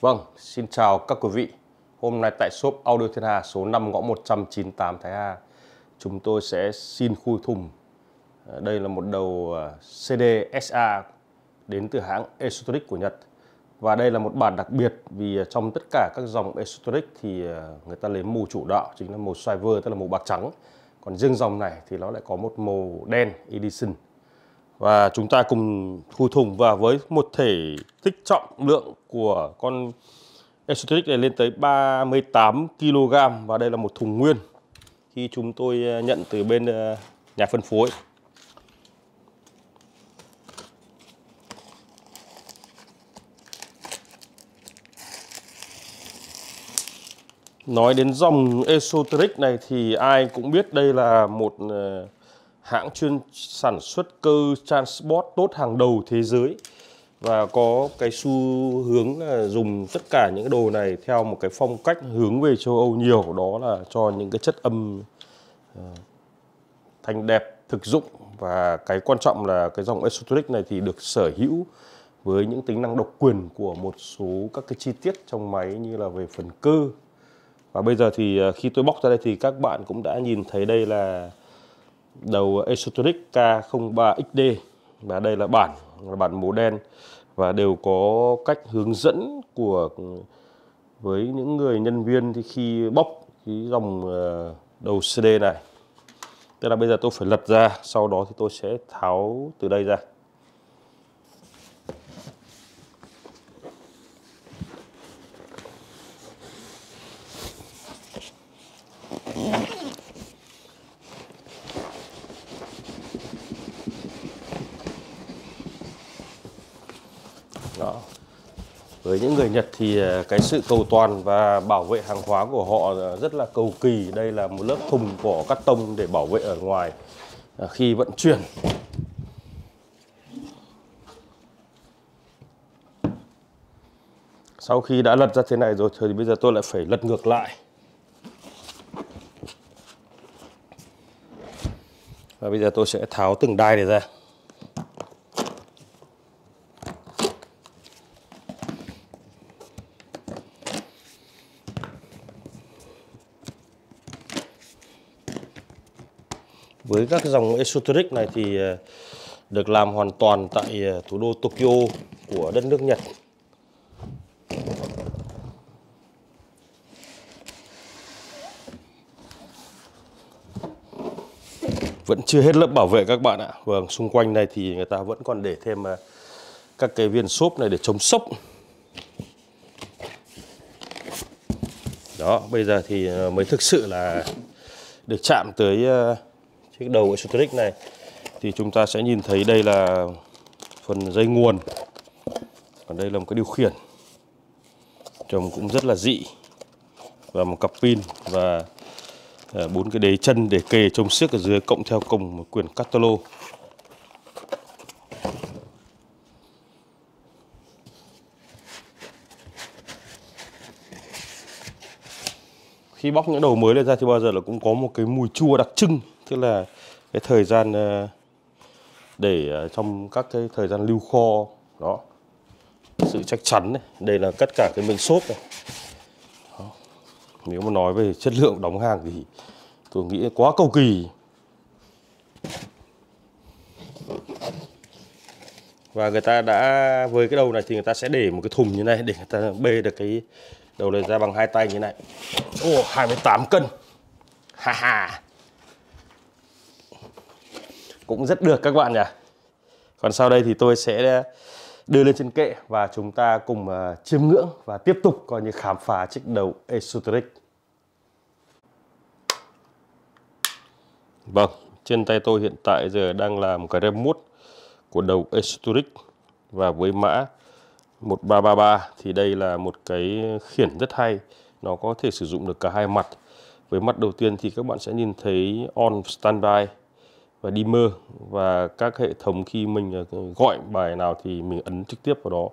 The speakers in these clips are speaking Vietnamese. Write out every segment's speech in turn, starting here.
Vâng, xin chào các quý vị. Hôm nay tại shop Audio Thiên Hà số 5 ngõ 198 Thái Hà, chúng tôi sẽ xin khui thùng. Ờ, đây là một đầu ờ, CD SA đến từ hãng Esoteric của Nhật. Và đây là một bản đặc biệt vì ờ, trong tất cả các dòng Esoteric thì người ta lấy màu chủ đạo chính là màu Swiver tức là màu bạc trắng. Còn riêng dòng này thì nó lại có một màu đen Edison và chúng ta cùng khui thùng và với một thể tích trọng lượng của con Exotic này lên tới 38 kg và đây là một thùng nguyên khi chúng tôi ờ, nhận từ bên ờ, nhà phân phối. Nói đến dòng Esoteric này thì ai cũng biết đây là một ờ, hãng chuyên sản xuất cơ transport tốt hàng đầu thế giới và có cái xu hướng là dùng tất cả những đồ này theo một cái phong cách hướng về châu Âu nhiều đó là cho những cái chất âm ờ, thanh đẹp thực dụng và cái quan trọng là cái dòng Esoteric này thì được sở hữu với những tính năng độc quyền của một số các cái chi tiết trong máy như là về phần cơ và bây giờ thì ờ, khi tôi bóc ra đây thì các bạn cũng đã nhìn thấy đây là đầu Esoteric K03XD và đây là bản là bản màu đen và đều có cách hướng dẫn của với những người nhân viên thì khi bóc cái dòng ờ, đầu CD này tức là bây giờ tôi phải lật ra sau đó thì tôi sẽ tháo từ đây ra với những người Nhật thì à, cái sự cầu toàn và bảo vệ hàng hóa của họ à, rất là cầu kỳ đây là một lớp thùng vỏ cắt tông để bảo vệ ở ngoài à, khi vận chuyển sau khi đã lật ra thế này rồi thì bây giờ tôi lại phải lật ngược lại và bây giờ tôi sẽ tháo từng đai này ra Với các dòng esoteric này thì ờ, được làm hoàn toàn tại ờ, thủ đô Tokyo của đất nước Nhật. Vẫn chưa hết lớp bảo vệ các bạn ạ. Vâng, xung quanh này thì người ta vẫn còn để thêm ờ, các cái viên xốp này để chống sốc. Đó, bây giờ thì mới thực sự là được chạm tới cái đầu của Sutrix này thì chúng ta sẽ nhìn thấy đây là phần dây nguồn còn đây là một cái điều khiển trông cũng rất là dị và một cặp pin và à, bốn cái đế chân để kề trông siếc ở dưới cộng theo cùng một quyển catalog khi bóc những đầu mới lên ra thì bao giờ là cũng có một cái mùi chua đặc trưng tức là cái thời gian ờ, để ờ, trong các cái thời gian lưu kho đó sự chắc chắn này. đây là tất cả cái miếng xốp nếu mà nói về chất lượng đóng hàng thì tôi nghĩ quá cầu kỳ và người ta đã với cái đầu này thì người ta sẽ để một cái thùng như này để người ta bê được cái đầu này ra bằng hai tay như này ô 28 cân ha ha cũng rất được các bạn nhỉ còn sau đây thì tôi sẽ đưa lên trên kệ và chúng ta cùng ờ, chiêm ngưỡng và tiếp tục coi như khám phá chiếc đầu Esoteric Vâng, trên tay tôi hiện tại giờ đang là một cái remote của đầu Esoteric và với mã 1333 thì đây là một cái khiển rất hay nó có thể sử dụng được cả hai mặt với mặt đầu tiên thì các bạn sẽ nhìn thấy on standby và dimmer và các hệ thống khi mình ờ, gọi bài nào thì mình ấn trực tiếp vào đó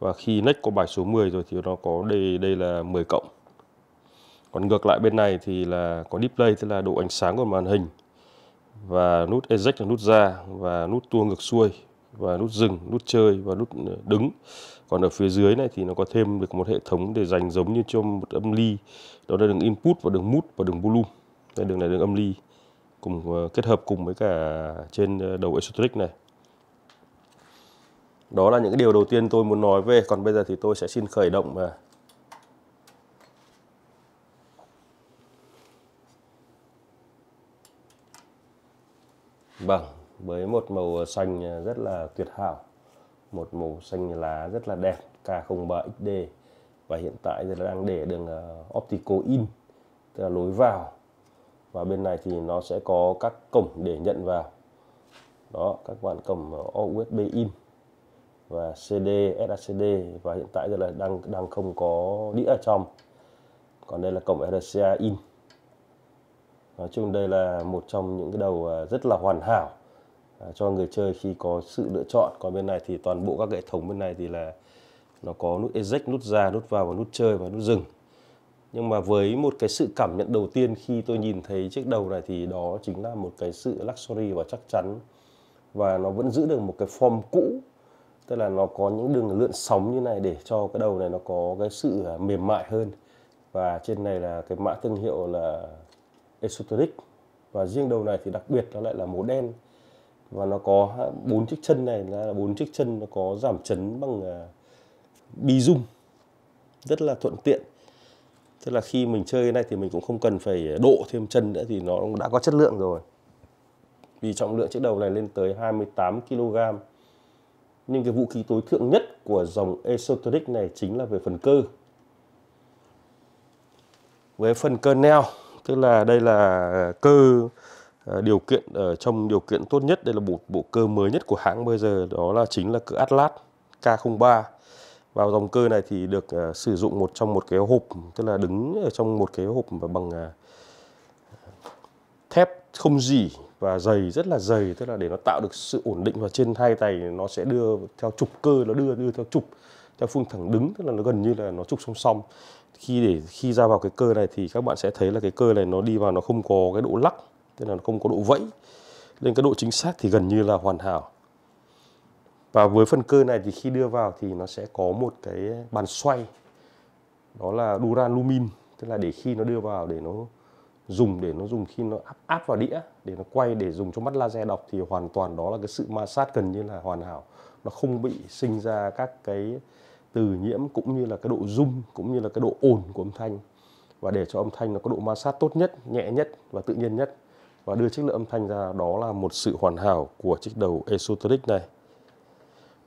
và khi next có bài số 10 rồi thì nó có đây đây là 10 cộng còn ngược lại bên này thì là có display tức là độ ánh sáng của màn hình và nút eject là nút ra và nút tua ngược xuôi và nút dừng, nút chơi và nút ờ, đứng. Còn ở phía dưới này thì nó có thêm được một hệ thống để dành giống như cho một âm ly. Đó là đường input và đường mute và đường volume. Đây đường này đường âm ly cùng ờ, kết hợp cùng với cả trên ờ, đầu exotric này đó là những cái điều đầu tiên tôi muốn nói về còn bây giờ thì tôi sẽ xin khởi động và bằng vâng, với một màu xanh ờ, rất là tuyệt hảo một màu xanh lá rất là đẹp K03XD và hiện tại thì đang để đường optical in tức là lối vào và bên này thì nó sẽ có các cổng để nhận vào đó các bạn cổng USB in và CD, SACD và hiện tại giờ là đang đang không có đĩa ở trong còn đây là cổng RCA in nói chung đây là một trong những cái đầu à, rất là hoàn hảo à, cho người chơi khi có sự lựa chọn còn bên này thì toàn bộ các hệ thống bên này thì là nó có nút eject nút ra nút vào và nút chơi và nút dừng nhưng mà với một cái sự cảm nhận đầu tiên khi tôi nhìn thấy chiếc đầu này thì đó chính là một cái sự luxury và chắc chắn và nó vẫn giữ được một cái form cũ tức là nó có những đường lượn sóng như này để cho cái đầu này nó có cái sự à, mềm mại hơn và trên này là cái mã thương hiệu là esoteric và riêng đầu này thì đặc biệt nó lại là màu đen và nó có bốn chiếc chân này là bốn chiếc chân nó có giảm chấn bằng à, bi dung rất là thuận tiện tức là khi mình chơi cái này thì mình cũng không cần phải độ thêm chân nữa thì nó đã có chất lượng rồi vì trọng lượng chiếc đầu này lên tới 28 kg nhưng cái vũ khí tối thượng nhất của dòng esoteric này chính là về phần cơ với phần cơ neo tức là đây là à, cơ à, điều kiện ở à, trong điều kiện tốt nhất đây là bộ bộ cơ mới nhất của hãng bây giờ đó là chính là cơ Atlas K03 và dòng cơ này thì được uh, sử dụng một trong một cái hộp tức là đứng ở trong một cái hộp bằng uh, thép không dỉ và dày rất là dày tức là để nó tạo được sự ổn định và trên hai tay nó sẽ đưa theo trục cơ nó đưa đưa theo trục theo phương thẳng đứng tức là nó gần như là nó trục song song khi để khi ra vào cái cơ này thì các bạn sẽ thấy là cái cơ này nó đi vào nó không có cái độ lắc tức là nó không có độ vẫy nên cái độ chính xác thì gần như là hoàn hảo và với phần cơ này thì khi đưa vào thì nó sẽ có một cái bàn xoay đó là duralumin tức là để khi nó đưa vào để nó dùng để nó dùng khi nó áp áp vào đĩa để nó quay để dùng cho mắt laser đọc thì hoàn toàn đó là cái sự ma sát gần như là hoàn hảo nó không bị sinh ra các cái từ nhiễm cũng như là cái độ rung cũng như là cái độ ồn của âm thanh và để cho âm thanh nó có độ ma sát tốt nhất nhẹ nhất và tự nhiên nhất và đưa chất lượng âm thanh ra đó là một sự hoàn hảo của chiếc đầu esoteric này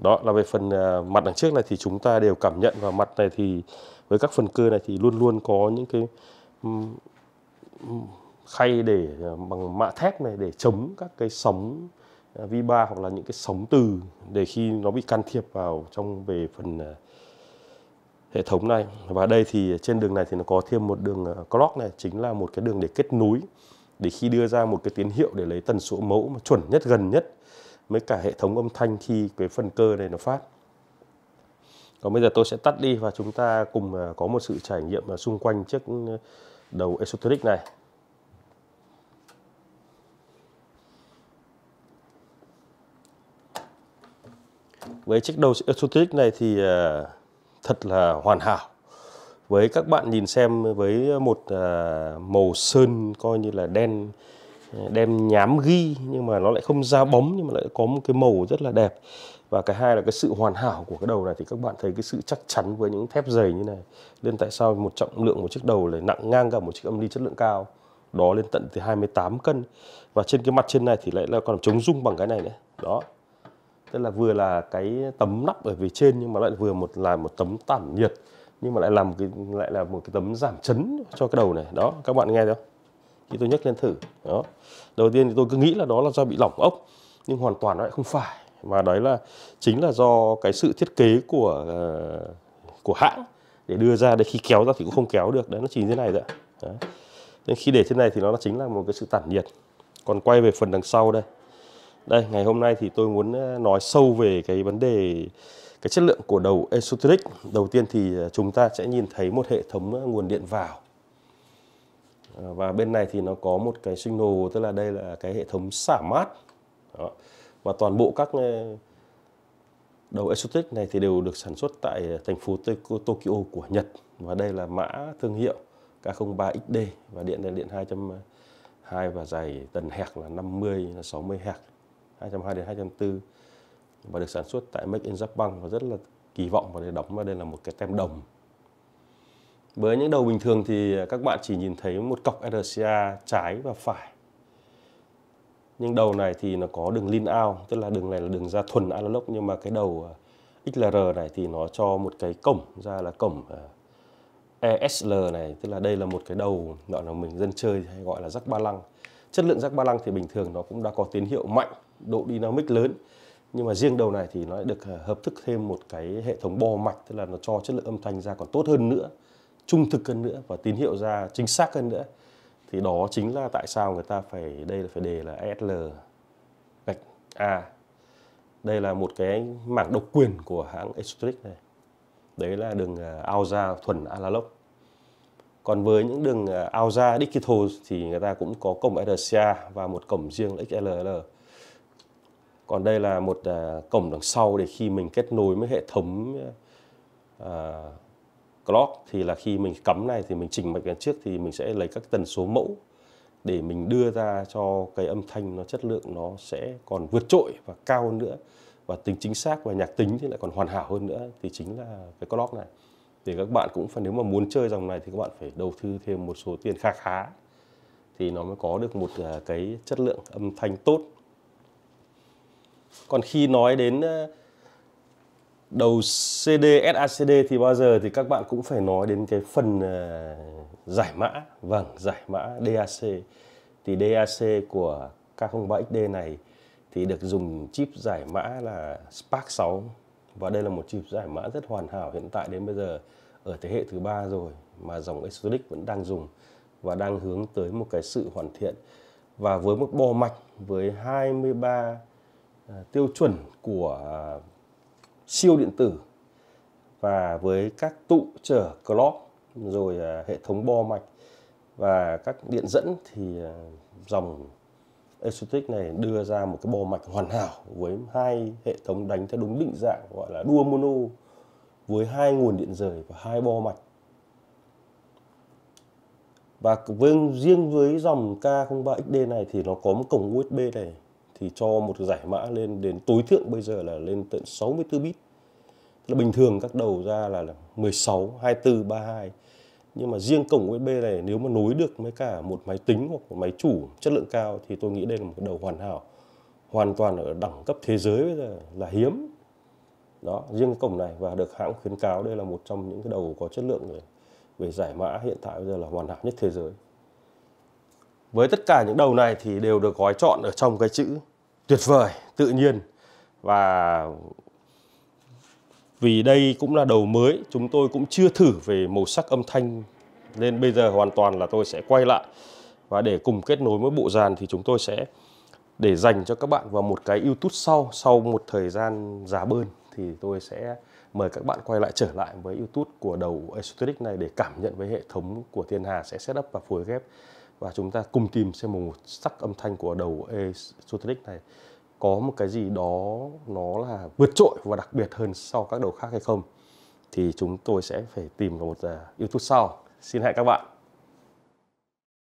đó là về phần à, mặt đằng trước này thì chúng ta đều cảm nhận vào mặt này thì với các phần cơ này thì luôn luôn có những cái khay để à, bằng mạ thép này để chống các cái sóng à, vi ba hoặc là những cái sóng từ để khi nó bị can thiệp vào trong về phần hệ thống này và đây thì trên đường này thì nó có thêm một đường clock này chính là một cái đường để kết nối để khi đưa ra một cái tín hiệu để lấy tần số mẫu mà chuẩn nhất gần nhất mấy cả hệ thống âm thanh khi cái phần cơ này nó phát còn bây giờ tôi sẽ tắt đi và chúng ta cùng à, có một sự trải nghiệm à, xung quanh chiếc ừ, đầu esoteric này với chiếc đầu esoteric này thì à, thật là hoàn hảo với các bạn nhìn xem với một màu sơn coi như là đen đem nhám ghi nhưng mà nó lại không ra bóng nhưng mà lại có một cái màu rất là đẹp và cái hai là cái sự hoàn hảo của cái đầu này thì các bạn thấy cái sự chắc chắn với những thép dày như này nên tại sao một trọng lượng một chiếc đầu lại nặng ngang cả một chiếc âm ly chất lượng cao đó lên tận từ 28 cân và trên cái mặt trên này thì lại là còn chống rung bằng cái này nữa đó tức là vừa là cái tấm nắp ở phía trên nhưng mà lại vừa một là một tấm tản nhiệt nhưng mà lại làm cái lại là một cái tấm giảm chấn cho cái đầu này đó các bạn nghe chưa thì tôi nhấc lên thử đó đầu tiên thì tôi cứ nghĩ là đó là do bị lỏng ốc nhưng hoàn toàn nó lại không phải mà đấy là chính là do cái sự thiết kế của uh, của hãng để đưa ra để khi kéo ra thì cũng không kéo được đấy nó chỉ như thế này thôi nên khi để thế này thì nó chính là một cái sự tản nhiệt còn quay về phần đằng sau đây đây ngày hôm nay thì tôi muốn ờ, nói sâu về cái vấn đề cái chất lượng của đầu esoteric đầu tiên thì ờ, chúng ta sẽ nhìn thấy một hệ thống nguồn điện vào Ờ, và bên này thì nó có một cái signal tức là đây là cái hệ thống xả mát Đó. và toàn bộ các ờ, đầu exotic này thì đều được sản xuất tại thành phố Tokyo của Nhật và đây là mã thương hiệu K03XD và điện là điện 202 và dày tần hẹp là 50 là 60 hẹp 202 đến 204 và được sản xuất tại Make in Japan và rất là kỳ vọng và để đóng vào đây là một cái tem đồng với những đầu bình thường thì các bạn chỉ nhìn thấy một cọc RCA trái và phải. Nhưng đầu này thì nó có đường lean out, tức là đường này là đường ra thuần analog nhưng mà cái đầu ờ, XLR này thì nó cho một cái cổng ra là cổng ờ, ESL này, tức là đây là một cái đầu gọi là mình dân chơi hay gọi là jack ba lăng. Chất lượng jack ba lăng thì bình thường nó cũng đã có tín hiệu mạnh, độ dynamic lớn nhưng mà riêng đầu này thì nó lại được ờ, hợp thức thêm một cái hệ thống bo mạch tức là nó cho chất lượng âm thanh ra còn tốt hơn nữa trung thực hơn nữa và tín hiệu ra chính xác hơn nữa thì đó chính là tại sao người ta phải đây là phải đề là SL gạch A đây là một cái mảng độc quyền của hãng Exotric này đấy là đường à, ao ra thuần analog còn với những đường à, ao ra digital thì người ta cũng có cổng RCA và một cổng riêng là XLR còn đây là một à, cổng đằng sau để khi mình kết nối với hệ thống clock thì là khi mình cắm này thì mình chỉnh mạch đèn trước thì mình sẽ lấy các tần số mẫu để mình đưa ra cho cái âm thanh nó chất lượng nó sẽ còn vượt trội và cao hơn nữa và tính chính xác và nhạc tính thì lại còn hoàn hảo hơn nữa thì chính là cái clock này thì các bạn cũng phải nếu mà muốn chơi dòng này thì các bạn phải đầu tư thêm một số tiền khá khá thì nó mới có được một à, cái chất lượng âm thanh tốt còn khi nói đến à, đầu CD SACD thì bao giờ thì các bạn cũng phải nói đến cái phần uh, giải mã vâng giải mã DAC thì DAC của K07XD này thì được dùng chip giải mã là Spark 6 và đây là một chip giải mã rất hoàn hảo hiện tại đến bây giờ ở thế hệ thứ ba rồi mà dòng Exotic vẫn đang dùng và đang hướng tới một cái sự hoàn thiện và với một bo mạch với 23 uh, ờ, tiêu chuẩn của uh, siêu điện tử và với các tụ trở clock rồi à, hệ thống bo mạch và các điện dẫn thì à, dòng Exotic này đưa ra một cái bo mạch hoàn hảo với hai hệ thống đánh theo đúng định dạng gọi là dual mono với hai nguồn điện rời và hai bo mạch và với, riêng với dòng K03XD này thì nó có một cổng USB này thì cho một giải mã lên đến tối thượng bây giờ là lên tận 64 bit. Tức là bình thường các đầu ra là 16, 24, 32. Nhưng mà riêng cổng USB này nếu mà nối được với cả một máy tính hoặc một máy chủ chất lượng cao thì tôi nghĩ đây là một cái đầu hoàn hảo. Hoàn toàn ở đẳng cấp thế giới bây giờ là hiếm. Đó, riêng cổng này và được hãng khuyến cáo đây là một trong những cái đầu có chất lượng về, về giải mã hiện tại bây giờ là hoàn hảo nhất thế giới với tất cả những đầu này thì đều được gói chọn ở trong cái chữ tuyệt vời tự nhiên và vì đây cũng là đầu mới chúng tôi cũng chưa thử về màu sắc âm thanh nên bây giờ hoàn toàn là tôi sẽ quay lại và để cùng kết nối với bộ dàn thì chúng tôi sẽ để dành cho các bạn vào một cái YouTube sau sau một thời gian giả bơn thì tôi sẽ mời các bạn quay lại trở lại với YouTube của đầu Esoteric này để cảm nhận với hệ thống của Thiên Hà sẽ setup và phối ghép và chúng ta cùng tìm xem một sắc âm thanh của đầu esoteric này có một cái gì đó nó là vượt trội và đặc biệt hơn sau các đầu khác hay không thì chúng tôi sẽ phải tìm vào một uh, YouTube sau. Xin hẹn các bạn.